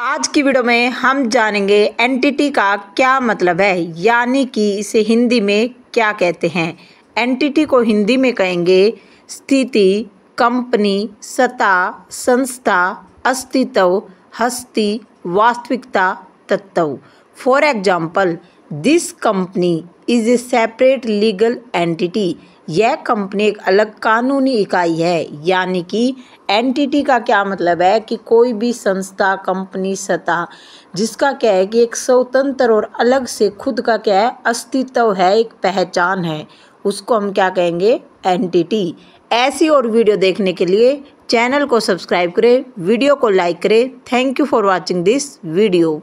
आज की वीडियो में हम जानेंगे एंटिटी का क्या मतलब है यानी कि इसे हिंदी में क्या कहते हैं एंटिटी को हिंदी में कहेंगे स्थिति कंपनी सत्ता संस्था अस्तित्व हस्ती वास्तविकता तत्व for example this company is a separate legal entity यह कंपनी एक अलग कानूनी इकाई है यानी कि एंटिटी का क्या मतलब है कि कोई भी संस्था कंपनी सतह जिसका क्या है कि एक स्वतंत्र और अलग से खुद का क्या है अस्तित्व है एक पहचान है उसको हम क्या कहेंगे एंटिटी ऐसी और वीडियो देखने के लिए चैनल को सब्सक्राइब करें वीडियो को लाइक करें thank you for watching this video